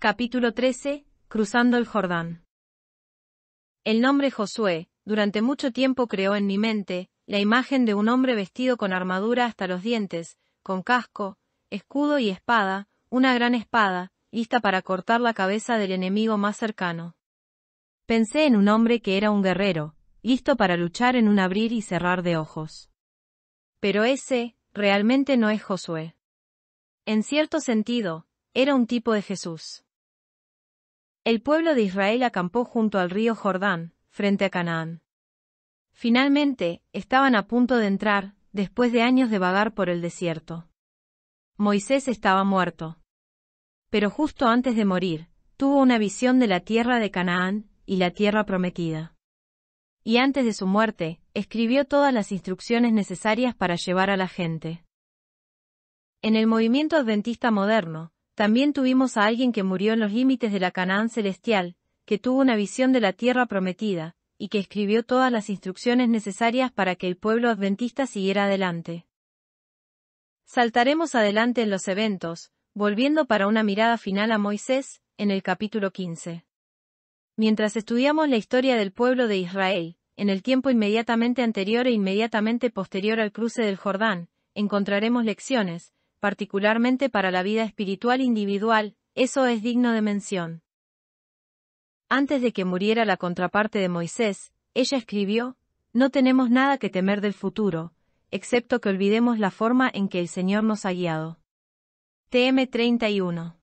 Capítulo 13. Cruzando el Jordán. El nombre Josué, durante mucho tiempo creó en mi mente, la imagen de un hombre vestido con armadura hasta los dientes, con casco, escudo y espada, una gran espada, lista para cortar la cabeza del enemigo más cercano. Pensé en un hombre que era un guerrero, listo para luchar en un abrir y cerrar de ojos. Pero ese, realmente no es Josué. En cierto sentido, era un tipo de Jesús. El pueblo de Israel acampó junto al río Jordán, frente a Canaán. Finalmente, estaban a punto de entrar, después de años de vagar por el desierto. Moisés estaba muerto. Pero justo antes de morir, tuvo una visión de la tierra de Canaán y la tierra prometida. Y antes de su muerte, escribió todas las instrucciones necesarias para llevar a la gente. En el movimiento adventista moderno, también tuvimos a alguien que murió en los límites de la Canaán celestial, que tuvo una visión de la tierra prometida, y que escribió todas las instrucciones necesarias para que el pueblo adventista siguiera adelante. Saltaremos adelante en los eventos, volviendo para una mirada final a Moisés, en el capítulo 15. Mientras estudiamos la historia del pueblo de Israel, en el tiempo inmediatamente anterior e inmediatamente posterior al cruce del Jordán, encontraremos lecciones, particularmente para la vida espiritual individual, eso es digno de mención. Antes de que muriera la contraparte de Moisés, ella escribió, No tenemos nada que temer del futuro, excepto que olvidemos la forma en que el Señor nos ha guiado. TM 31.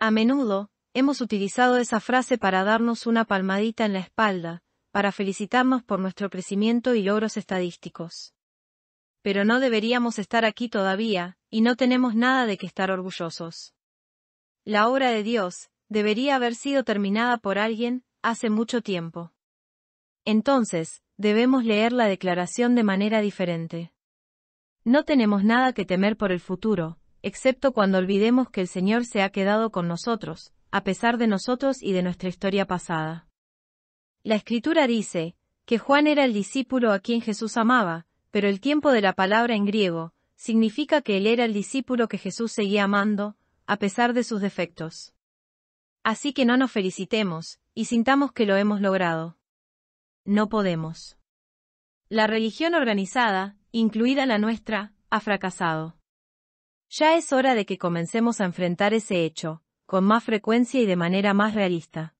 A menudo, hemos utilizado esa frase para darnos una palmadita en la espalda, para felicitarnos por nuestro crecimiento y logros estadísticos. Pero no deberíamos estar aquí todavía, y no tenemos nada de que estar orgullosos. La obra de Dios debería haber sido terminada por alguien hace mucho tiempo. Entonces, debemos leer la declaración de manera diferente. No tenemos nada que temer por el futuro, excepto cuando olvidemos que el Señor se ha quedado con nosotros, a pesar de nosotros y de nuestra historia pasada. La escritura dice, que Juan era el discípulo a quien Jesús amaba, pero el tiempo de la palabra en griego, significa que él era el discípulo que Jesús seguía amando, a pesar de sus defectos. Así que no nos felicitemos, y sintamos que lo hemos logrado. No podemos. La religión organizada, incluida la nuestra, ha fracasado. Ya es hora de que comencemos a enfrentar ese hecho, con más frecuencia y de manera más realista.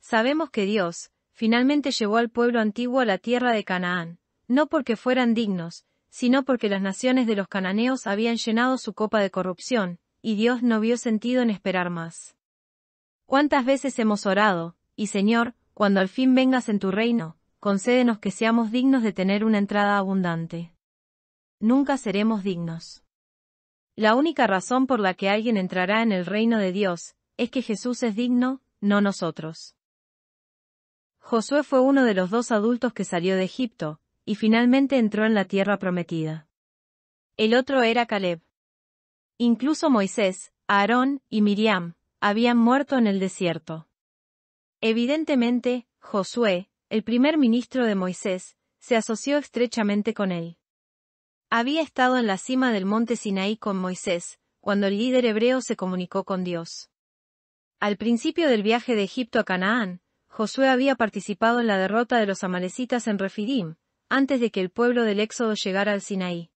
Sabemos que Dios, finalmente llevó al pueblo antiguo a la tierra de Canaán, no porque fueran dignos, sino porque las naciones de los cananeos habían llenado su copa de corrupción, y Dios no vio sentido en esperar más. ¿Cuántas veces hemos orado, y Señor, cuando al fin vengas en tu reino, concédenos que seamos dignos de tener una entrada abundante? Nunca seremos dignos. La única razón por la que alguien entrará en el reino de Dios, es que Jesús es digno, no nosotros. Josué fue uno de los dos adultos que salió de Egipto, y finalmente entró en la tierra prometida. El otro era Caleb. Incluso Moisés, Aarón y Miriam habían muerto en el desierto. Evidentemente, Josué, el primer ministro de Moisés, se asoció estrechamente con él. Había estado en la cima del monte Sinaí con Moisés, cuando el líder hebreo se comunicó con Dios. Al principio del viaje de Egipto a Canaán, Josué había participado en la derrota de los amalecitas en Refidim, antes de que el pueblo del Éxodo llegara al Sinaí.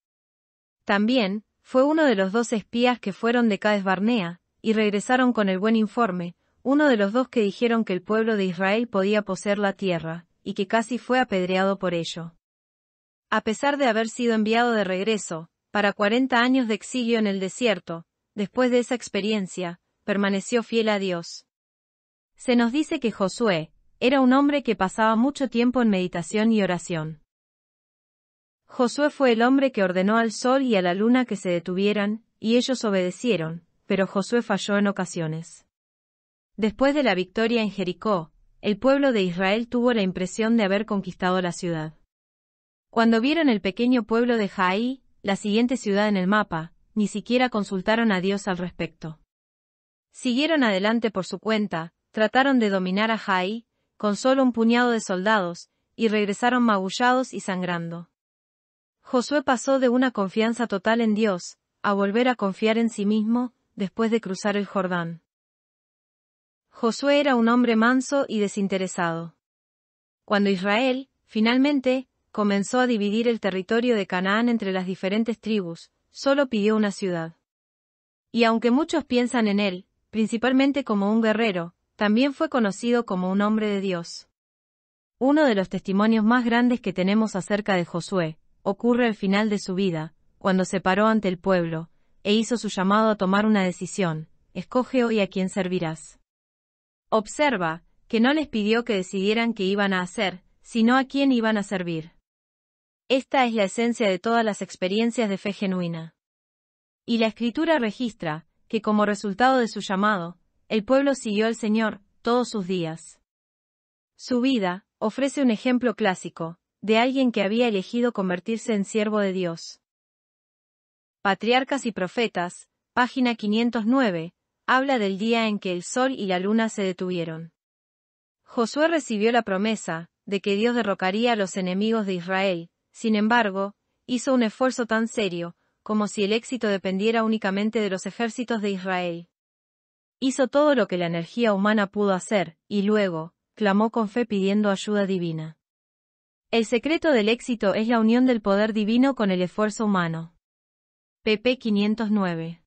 También, fue uno de los dos espías que fueron de Cades Barnea, y regresaron con el buen informe, uno de los dos que dijeron que el pueblo de Israel podía poseer la tierra, y que casi fue apedreado por ello. A pesar de haber sido enviado de regreso, para 40 años de exilio en el desierto, después de esa experiencia, permaneció fiel a Dios. Se nos dice que Josué, era un hombre que pasaba mucho tiempo en meditación y oración. Josué fue el hombre que ordenó al sol y a la luna que se detuvieran, y ellos obedecieron, pero Josué falló en ocasiones. Después de la victoria en Jericó, el pueblo de Israel tuvo la impresión de haber conquistado la ciudad. Cuando vieron el pequeño pueblo de Jaí, la siguiente ciudad en el mapa, ni siquiera consultaron a Dios al respecto. Siguieron adelante por su cuenta, trataron de dominar a Jai, con solo un puñado de soldados, y regresaron magullados y sangrando. Josué pasó de una confianza total en Dios, a volver a confiar en sí mismo, después de cruzar el Jordán. Josué era un hombre manso y desinteresado. Cuando Israel, finalmente, comenzó a dividir el territorio de Canaán entre las diferentes tribus, solo pidió una ciudad. Y aunque muchos piensan en él, principalmente como un guerrero, también fue conocido como un hombre de Dios. Uno de los testimonios más grandes que tenemos acerca de Josué, ocurre al final de su vida, cuando se paró ante el pueblo, e hizo su llamado a tomar una decisión, escoge hoy a quién servirás. Observa, que no les pidió que decidieran qué iban a hacer, sino a quién iban a servir. Esta es la esencia de todas las experiencias de fe genuina. Y la escritura registra, que como resultado de su llamado, el pueblo siguió al Señor, todos sus días. Su vida, ofrece un ejemplo clásico, de alguien que había elegido convertirse en siervo de Dios. Patriarcas y Profetas, página 509, habla del día en que el sol y la luna se detuvieron. Josué recibió la promesa, de que Dios derrocaría a los enemigos de Israel, sin embargo, hizo un esfuerzo tan serio, como si el éxito dependiera únicamente de los ejércitos de Israel. Hizo todo lo que la energía humana pudo hacer, y luego, clamó con fe pidiendo ayuda divina. El secreto del éxito es la unión del poder divino con el esfuerzo humano. pp 509.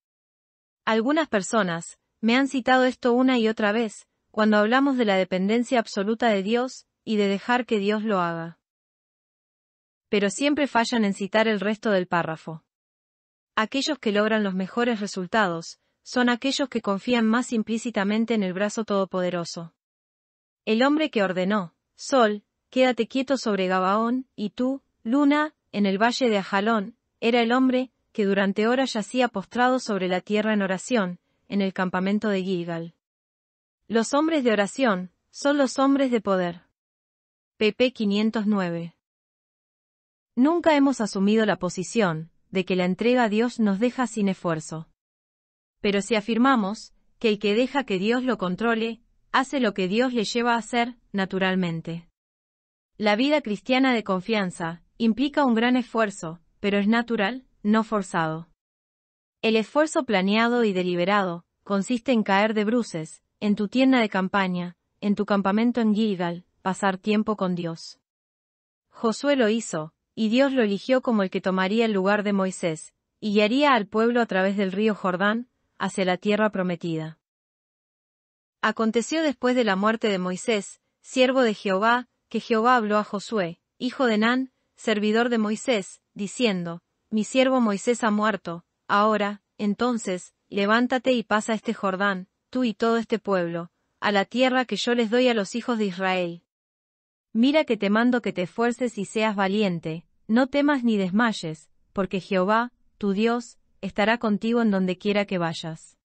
Algunas personas, me han citado esto una y otra vez, cuando hablamos de la dependencia absoluta de Dios, y de dejar que Dios lo haga. Pero siempre fallan en citar el resto del párrafo. Aquellos que logran los mejores resultados, son aquellos que confían más implícitamente en el brazo todopoderoso. El hombre que ordenó, Sol, quédate quieto sobre Gabaón, y tú, Luna, en el valle de Ajalón, era el hombre, que durante horas yacía postrado sobre la tierra en oración, en el campamento de Gilgal. Los hombres de oración, son los hombres de poder. pp 509. Nunca hemos asumido la posición, de que la entrega a Dios nos deja sin esfuerzo. Pero si afirmamos, que el que deja que Dios lo controle, hace lo que Dios le lleva a hacer, naturalmente. La vida cristiana de confianza implica un gran esfuerzo, pero es natural, no forzado. El esfuerzo planeado y deliberado consiste en caer de bruces, en tu tienda de campaña, en tu campamento en Gilgal, pasar tiempo con Dios. Josué lo hizo, y Dios lo eligió como el que tomaría el lugar de Moisés, y guiaría al pueblo a través del río Jordán, hacia la tierra prometida. Aconteció después de la muerte de Moisés, siervo de Jehová, que Jehová habló a Josué, hijo de Nan, servidor de Moisés, diciendo, Mi siervo Moisés ha muerto, ahora, entonces, levántate y pasa este Jordán, tú y todo este pueblo, a la tierra que yo les doy a los hijos de Israel. Mira que te mando que te esfuerces y seas valiente, no temas ni desmayes, porque Jehová, tu Dios, estará contigo en donde quiera que vayas.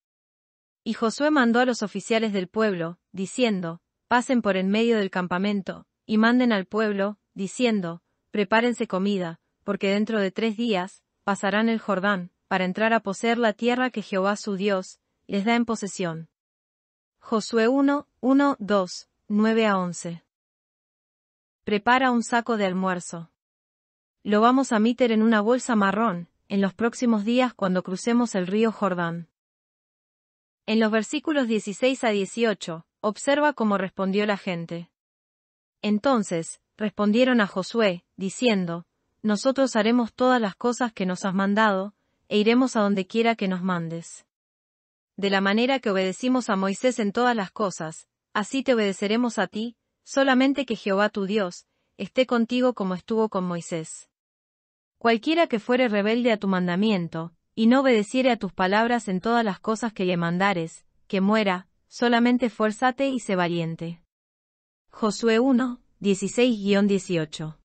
Y Josué mandó a los oficiales del pueblo, diciendo, Pasen por en medio del campamento, y manden al pueblo, diciendo, prepárense comida, porque dentro de tres días, pasarán el Jordán, para entrar a poseer la tierra que Jehová su Dios, les da en posesión. Josué 1, 1, 2, 9 a 11. Prepara un saco de almuerzo. Lo vamos a meter en una bolsa marrón, en los próximos días cuando crucemos el río Jordán. En los versículos 16 a 18, observa cómo respondió la gente. Entonces, respondieron a Josué, diciendo, Nosotros haremos todas las cosas que nos has mandado, e iremos a donde quiera que nos mandes. De la manera que obedecimos a Moisés en todas las cosas, así te obedeceremos a ti, solamente que Jehová tu Dios, esté contigo como estuvo con Moisés. Cualquiera que fuere rebelde a tu mandamiento, y no obedeciere a tus palabras en todas las cosas que le mandares, que muera, solamente fuérzate y sé valiente. Josué 1, 16-18.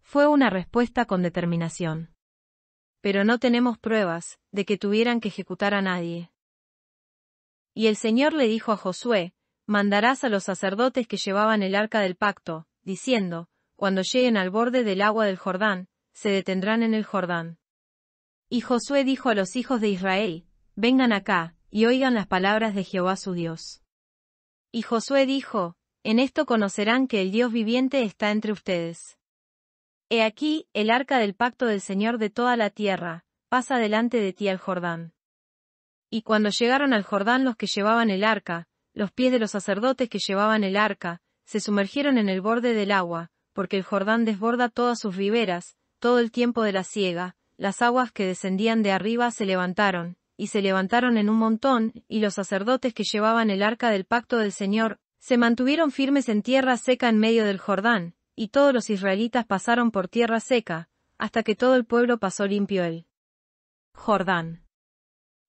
Fue una respuesta con determinación. Pero no tenemos pruebas de que tuvieran que ejecutar a nadie. Y el Señor le dijo a Josué, mandarás a los sacerdotes que llevaban el arca del pacto, diciendo, cuando lleguen al borde del agua del Jordán, se detendrán en el Jordán. Y Josué dijo a los hijos de Israel, vengan acá, y oigan las palabras de Jehová su Dios. Y Josué dijo, en esto conocerán que el Dios viviente está entre ustedes. He aquí, el arca del pacto del Señor de toda la tierra, pasa delante de ti al Jordán. Y cuando llegaron al Jordán los que llevaban el arca, los pies de los sacerdotes que llevaban el arca, se sumergieron en el borde del agua, porque el Jordán desborda todas sus riberas, todo el tiempo de la siega, las aguas que descendían de arriba se levantaron, y se levantaron en un montón, y los sacerdotes que llevaban el arca del pacto del Señor, se mantuvieron firmes en tierra seca en medio del Jordán, y todos los israelitas pasaron por tierra seca, hasta que todo el pueblo pasó limpio el Jordán.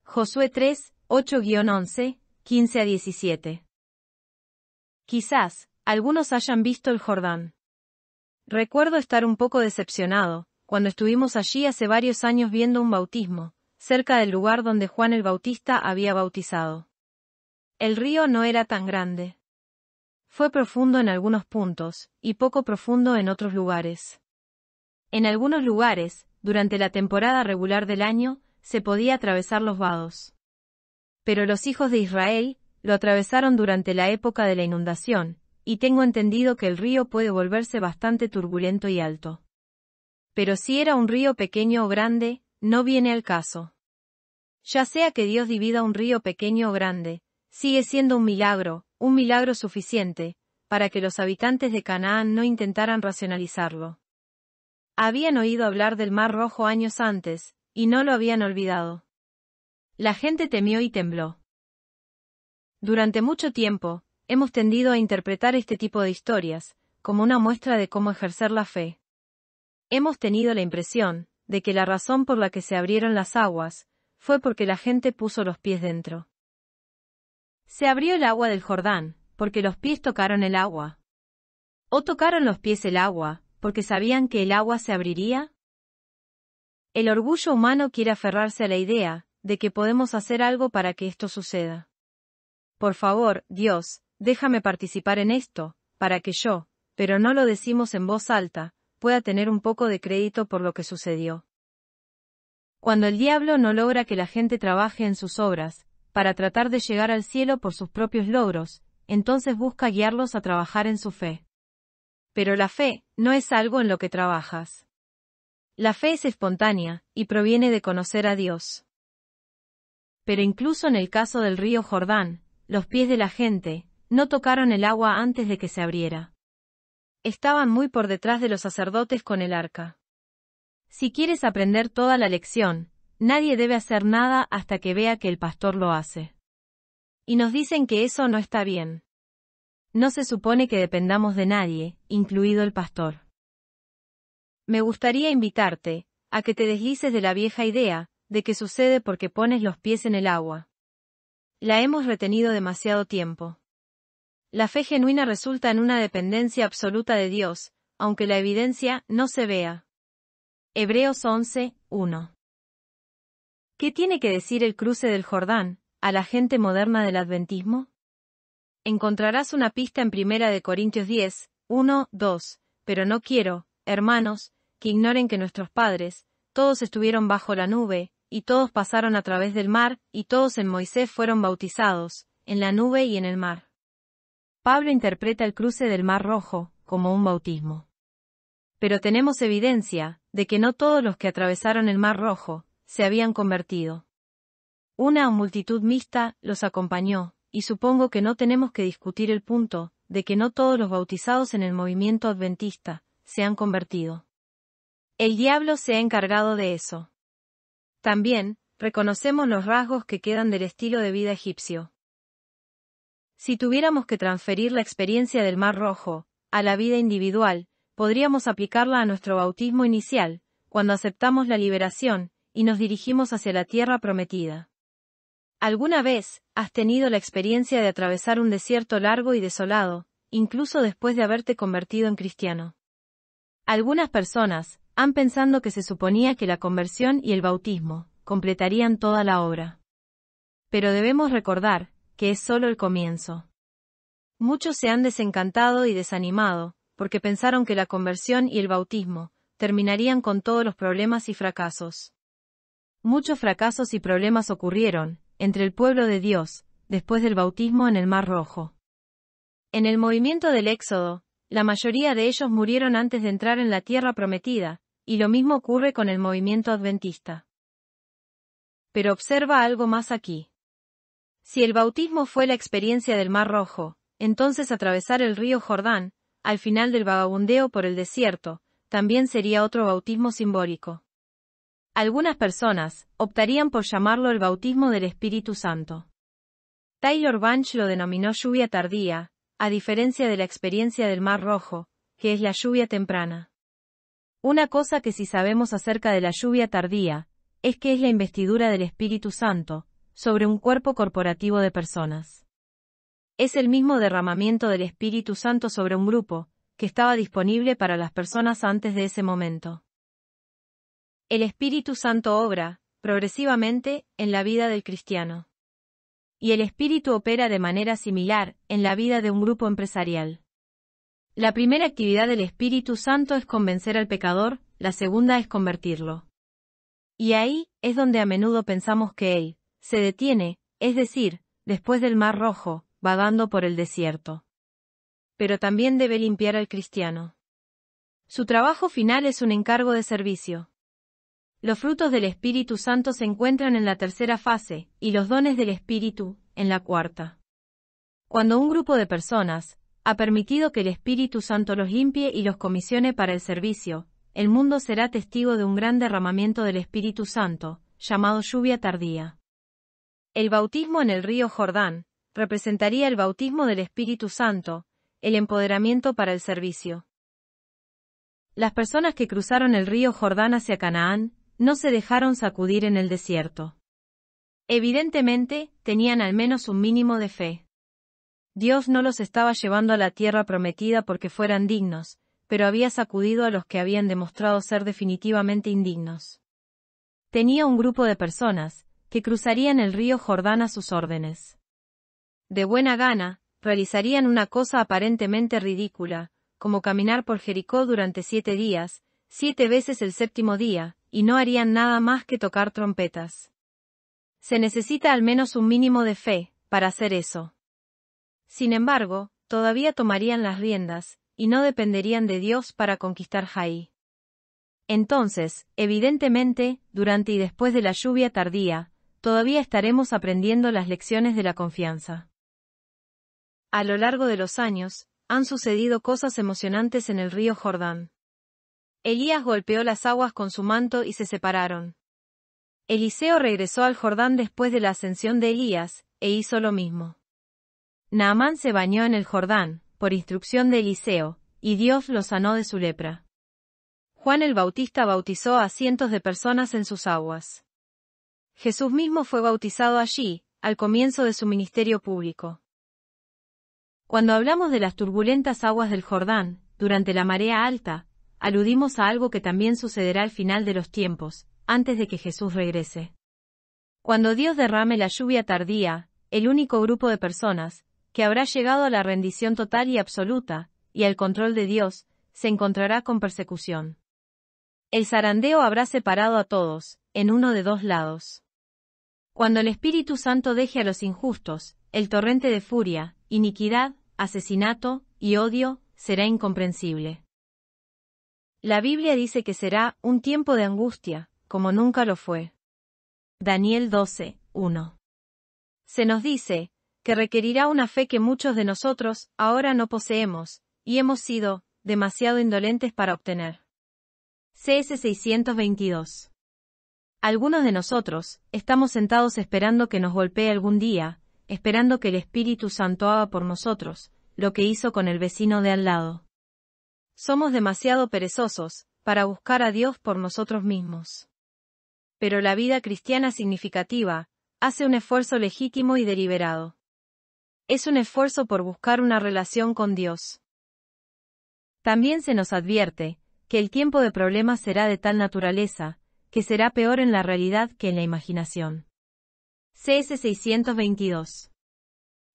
Josué 3, 8-11, 15 17. Quizás, algunos hayan visto el Jordán. Recuerdo estar un poco decepcionado, cuando estuvimos allí hace varios años viendo un bautismo, cerca del lugar donde Juan el Bautista había bautizado. El río no era tan grande. Fue profundo en algunos puntos, y poco profundo en otros lugares. En algunos lugares, durante la temporada regular del año, se podía atravesar los vados. Pero los hijos de Israel lo atravesaron durante la época de la inundación, y tengo entendido que el río puede volverse bastante turbulento y alto. Pero si era un río pequeño o grande, no viene al caso. Ya sea que Dios divida un río pequeño o grande, sigue siendo un milagro, un milagro suficiente, para que los habitantes de Canaán no intentaran racionalizarlo. Habían oído hablar del Mar Rojo años antes, y no lo habían olvidado. La gente temió y tembló. Durante mucho tiempo, hemos tendido a interpretar este tipo de historias, como una muestra de cómo ejercer la fe. Hemos tenido la impresión, de que la razón por la que se abrieron las aguas, fue porque la gente puso los pies dentro. Se abrió el agua del Jordán, porque los pies tocaron el agua. ¿O tocaron los pies el agua, porque sabían que el agua se abriría? El orgullo humano quiere aferrarse a la idea de que podemos hacer algo para que esto suceda. Por favor, Dios, déjame participar en esto, para que yo, pero no lo decimos en voz alta, pueda tener un poco de crédito por lo que sucedió. Cuando el diablo no logra que la gente trabaje en sus obras, para tratar de llegar al cielo por sus propios logros, entonces busca guiarlos a trabajar en su fe. Pero la fe no es algo en lo que trabajas. La fe es espontánea, y proviene de conocer a Dios. Pero incluso en el caso del río Jordán, los pies de la gente, no tocaron el agua antes de que se abriera. Estaban muy por detrás de los sacerdotes con el arca. Si quieres aprender toda la lección, Nadie debe hacer nada hasta que vea que el pastor lo hace. Y nos dicen que eso no está bien. No se supone que dependamos de nadie, incluido el pastor. Me gustaría invitarte, a que te deslices de la vieja idea, de que sucede porque pones los pies en el agua. La hemos retenido demasiado tiempo. La fe genuina resulta en una dependencia absoluta de Dios, aunque la evidencia no se vea. Hebreos 11, 1. ¿Qué tiene que decir el cruce del Jordán a la gente moderna del adventismo? Encontrarás una pista en Primera de Corintios 10, 1, 2, pero no quiero, hermanos, que ignoren que nuestros padres, todos estuvieron bajo la nube, y todos pasaron a través del mar, y todos en Moisés fueron bautizados, en la nube y en el mar. Pablo interpreta el cruce del mar rojo como un bautismo. Pero tenemos evidencia de que no todos los que atravesaron el mar rojo se habían convertido. Una multitud mixta los acompañó, y supongo que no tenemos que discutir el punto, de que no todos los bautizados en el movimiento adventista, se han convertido. El diablo se ha encargado de eso. También, reconocemos los rasgos que quedan del estilo de vida egipcio. Si tuviéramos que transferir la experiencia del Mar Rojo, a la vida individual, podríamos aplicarla a nuestro bautismo inicial, cuando aceptamos la liberación, y nos dirigimos hacia la tierra prometida. ¿Alguna vez has tenido la experiencia de atravesar un desierto largo y desolado, incluso después de haberte convertido en cristiano? Algunas personas han pensado que se suponía que la conversión y el bautismo completarían toda la obra. Pero debemos recordar que es solo el comienzo. Muchos se han desencantado y desanimado, porque pensaron que la conversión y el bautismo terminarían con todos los problemas y fracasos. Muchos fracasos y problemas ocurrieron, entre el pueblo de Dios, después del bautismo en el Mar Rojo. En el movimiento del Éxodo, la mayoría de ellos murieron antes de entrar en la tierra prometida, y lo mismo ocurre con el movimiento adventista. Pero observa algo más aquí. Si el bautismo fue la experiencia del Mar Rojo, entonces atravesar el río Jordán, al final del vagabundeo por el desierto, también sería otro bautismo simbólico. Algunas personas optarían por llamarlo el bautismo del Espíritu Santo. Taylor Bunch lo denominó lluvia tardía, a diferencia de la experiencia del Mar Rojo, que es la lluvia temprana. Una cosa que sí sabemos acerca de la lluvia tardía, es que es la investidura del Espíritu Santo, sobre un cuerpo corporativo de personas. Es el mismo derramamiento del Espíritu Santo sobre un grupo, que estaba disponible para las personas antes de ese momento. El Espíritu Santo obra, progresivamente, en la vida del cristiano. Y el Espíritu opera de manera similar, en la vida de un grupo empresarial. La primera actividad del Espíritu Santo es convencer al pecador, la segunda es convertirlo. Y ahí es donde a menudo pensamos que Él se detiene, es decir, después del Mar Rojo, vagando por el desierto. Pero también debe limpiar al cristiano. Su trabajo final es un encargo de servicio. Los frutos del Espíritu Santo se encuentran en la tercera fase, y los dones del Espíritu, en la cuarta. Cuando un grupo de personas ha permitido que el Espíritu Santo los limpie y los comisione para el servicio, el mundo será testigo de un gran derramamiento del Espíritu Santo, llamado lluvia tardía. El bautismo en el río Jordán representaría el bautismo del Espíritu Santo, el empoderamiento para el servicio. Las personas que cruzaron el río Jordán hacia Canaán no se dejaron sacudir en el desierto. Evidentemente, tenían al menos un mínimo de fe. Dios no los estaba llevando a la tierra prometida porque fueran dignos, pero había sacudido a los que habían demostrado ser definitivamente indignos. Tenía un grupo de personas, que cruzarían el río Jordán a sus órdenes. De buena gana, realizarían una cosa aparentemente ridícula, como caminar por Jericó durante siete días, siete veces el séptimo día, y no harían nada más que tocar trompetas. Se necesita al menos un mínimo de fe, para hacer eso. Sin embargo, todavía tomarían las riendas, y no dependerían de Dios para conquistar Jai. Entonces, evidentemente, durante y después de la lluvia tardía, todavía estaremos aprendiendo las lecciones de la confianza. A lo largo de los años, han sucedido cosas emocionantes en el río Jordán. Elías golpeó las aguas con su manto y se separaron. Eliseo regresó al Jordán después de la ascensión de Elías, e hizo lo mismo. Naamán se bañó en el Jordán, por instrucción de Eliseo, y Dios lo sanó de su lepra. Juan el Bautista bautizó a cientos de personas en sus aguas. Jesús mismo fue bautizado allí, al comienzo de su ministerio público. Cuando hablamos de las turbulentas aguas del Jordán, durante la marea alta, aludimos a algo que también sucederá al final de los tiempos, antes de que Jesús regrese. Cuando Dios derrame la lluvia tardía, el único grupo de personas, que habrá llegado a la rendición total y absoluta, y al control de Dios, se encontrará con persecución. El zarandeo habrá separado a todos, en uno de dos lados. Cuando el Espíritu Santo deje a los injustos, el torrente de furia, iniquidad, asesinato y odio será incomprensible. La Biblia dice que será un tiempo de angustia, como nunca lo fue. Daniel 12, 1. Se nos dice, que requerirá una fe que muchos de nosotros ahora no poseemos, y hemos sido, demasiado indolentes para obtener. CS 622. Algunos de nosotros, estamos sentados esperando que nos golpee algún día, esperando que el Espíritu Santo haga por nosotros, lo que hizo con el vecino de al lado. Somos demasiado perezosos para buscar a Dios por nosotros mismos. Pero la vida cristiana significativa hace un esfuerzo legítimo y deliberado. Es un esfuerzo por buscar una relación con Dios. También se nos advierte que el tiempo de problemas será de tal naturaleza que será peor en la realidad que en la imaginación. CS 622.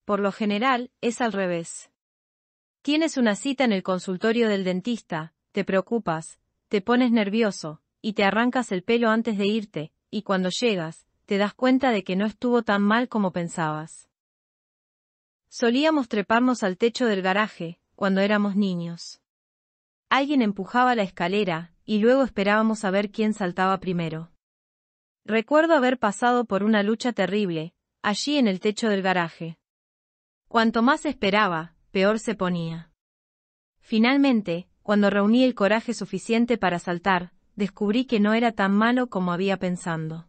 Por lo general, es al revés. Tienes una cita en el consultorio del dentista, te preocupas, te pones nervioso, y te arrancas el pelo antes de irte, y cuando llegas, te das cuenta de que no estuvo tan mal como pensabas. Solíamos treparnos al techo del garaje, cuando éramos niños. Alguien empujaba la escalera, y luego esperábamos a ver quién saltaba primero. Recuerdo haber pasado por una lucha terrible, allí en el techo del garaje. Cuanto más esperaba, peor se ponía. Finalmente, cuando reuní el coraje suficiente para saltar, descubrí que no era tan malo como había pensando.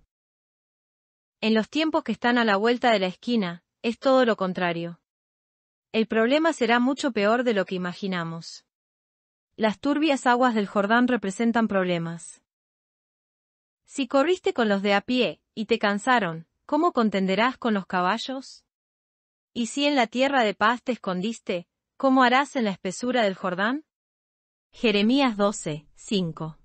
En los tiempos que están a la vuelta de la esquina, es todo lo contrario. El problema será mucho peor de lo que imaginamos. Las turbias aguas del Jordán representan problemas. Si corriste con los de a pie, y te cansaron, ¿cómo contenderás con los caballos? Y si en la tierra de paz te escondiste, ¿cómo harás en la espesura del Jordán? Jeremías 12, 5.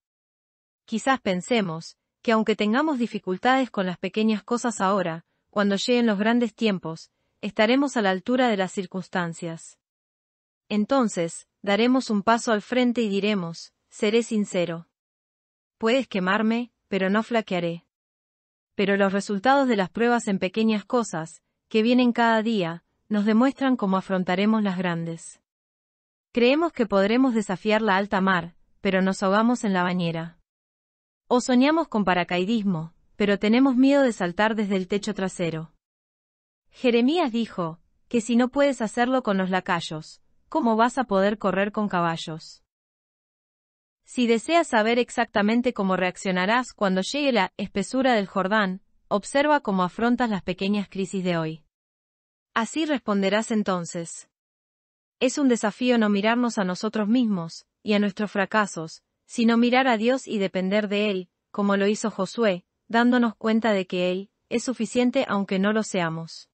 Quizás pensemos, que aunque tengamos dificultades con las pequeñas cosas ahora, cuando lleguen los grandes tiempos, estaremos a la altura de las circunstancias. Entonces, daremos un paso al frente y diremos, seré sincero. Puedes quemarme, pero no flaquearé. Pero los resultados de las pruebas en pequeñas cosas, que vienen cada día, nos demuestran cómo afrontaremos las grandes. Creemos que podremos desafiar la alta mar, pero nos ahogamos en la bañera. O soñamos con paracaidismo, pero tenemos miedo de saltar desde el techo trasero. Jeremías dijo, que si no puedes hacerlo con los lacayos, ¿cómo vas a poder correr con caballos? Si deseas saber exactamente cómo reaccionarás cuando llegue la espesura del Jordán, observa cómo afrontas las pequeñas crisis de hoy. Así responderás entonces. Es un desafío no mirarnos a nosotros mismos, y a nuestros fracasos, sino mirar a Dios y depender de Él, como lo hizo Josué, dándonos cuenta de que Él, es suficiente aunque no lo seamos.